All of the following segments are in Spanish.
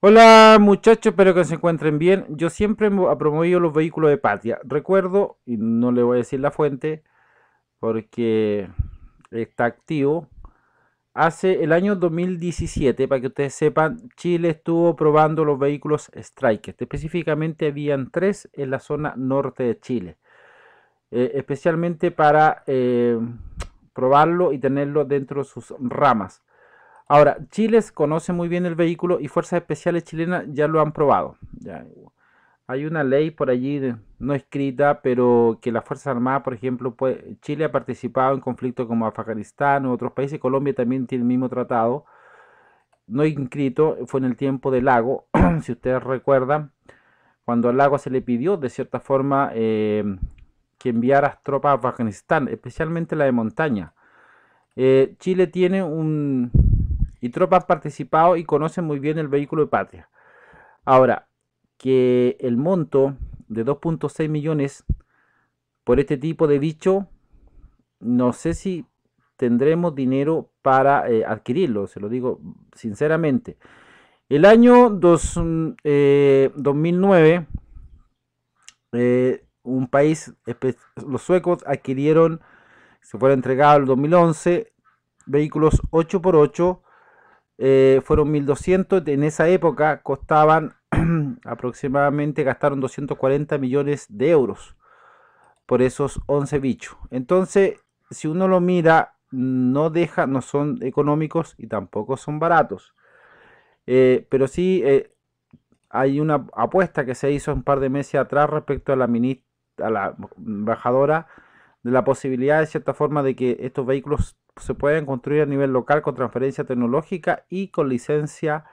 Hola muchachos, espero que se encuentren bien. Yo siempre he promovido los vehículos de patria. Recuerdo, y no le voy a decir la fuente, porque está activo. Hace el año 2017, para que ustedes sepan, Chile estuvo probando los vehículos Strike. Específicamente habían tres en la zona norte de Chile. Eh, especialmente para eh, probarlo y tenerlo dentro de sus ramas. Ahora, Chile conoce muy bien el vehículo y Fuerzas Especiales chilenas ya lo han probado. Hay una ley por allí no escrita, pero que las Fuerzas Armadas, por ejemplo, pues, Chile ha participado en conflictos como Afganistán u otros países. Colombia también tiene el mismo tratado, no inscrito, fue en el tiempo del lago, si ustedes recuerdan, cuando al lago se le pidió de cierta forma eh, que enviara tropas a Afganistán, especialmente la de montaña. Eh, Chile tiene un, y tropas participado y conocen muy bien el vehículo de patria. Ahora, que el monto de 2.6 millones por este tipo de dicho, no sé si tendremos dinero para eh, adquirirlo, se lo digo sinceramente. El año 2009, eh, eh, un país, los suecos adquirieron, se fueron entregados en el 2011, vehículos 8x8 eh, fueron 1.200, en esa época costaban aproximadamente, gastaron 240 millones de euros por esos 11 bichos. Entonces, si uno lo mira, no deja, no son económicos y tampoco son baratos. Eh, pero sí eh, hay una apuesta que se hizo un par de meses atrás respecto a la, a la embajadora de la posibilidad de cierta forma de que estos vehículos se pueden construir a nivel local con transferencia tecnológica y con licencia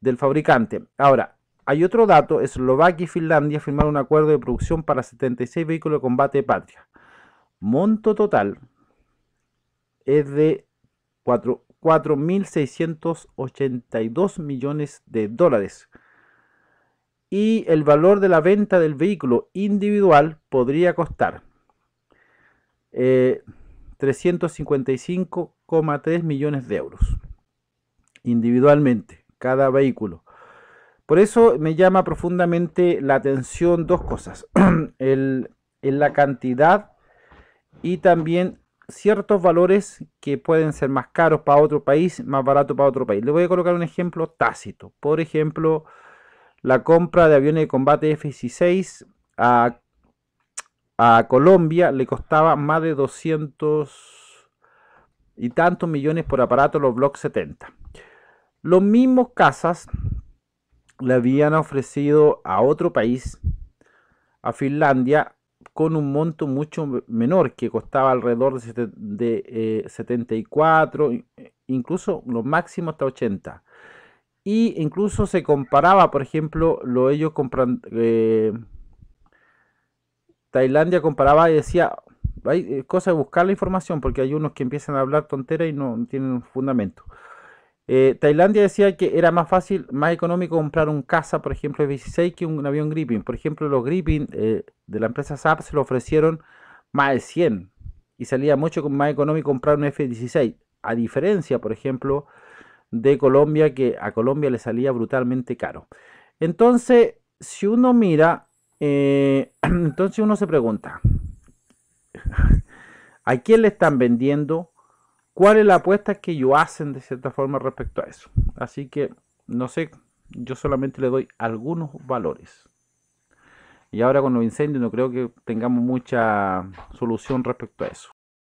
del fabricante. Ahora, hay otro dato, Eslovaquia y Finlandia firmaron un acuerdo de producción para 76 vehículos de combate de patria. Monto total es de 4.682 millones de dólares. Y el valor de la venta del vehículo individual podría costar eh, 355,3 millones de euros individualmente, cada vehículo. Por eso me llama profundamente la atención dos cosas, el, en la cantidad y también ciertos valores que pueden ser más caros para otro país, más barato para otro país. Le voy a colocar un ejemplo tácito. Por ejemplo, la compra de aviones de combate F-16 a a Colombia le costaba más de 200 y tantos millones por aparato los Block 70. Los mismos casas le habían ofrecido a otro país, a Finlandia, con un monto mucho menor que costaba alrededor de, 74, eh, incluso lo máximo hasta 80. Y incluso se comparaba, por ejemplo, lo ellos compran, eh, Tailandia comparaba y decía, hay eh, cosa de buscar la información porque hay unos que empiezan a hablar tonteras y no tienen fundamento. Eh, Tailandia decía que era más fácil, más económico comprar un CASA por ejemplo, F-16 que un avión Gripping Por ejemplo, los Gripen eh, de la empresa SAP se lo ofrecieron más de 100 y salía mucho más económico comprar un F-16. A diferencia, por ejemplo, de Colombia, que a Colombia le salía brutalmente caro. Entonces, si uno mira eh, entonces uno se pregunta, ¿a quién le están vendiendo? ¿Cuál es la apuesta que ellos hacen de cierta forma respecto a eso? Así que, no sé, yo solamente le doy algunos valores. Y ahora con los incendios no creo que tengamos mucha solución respecto a eso.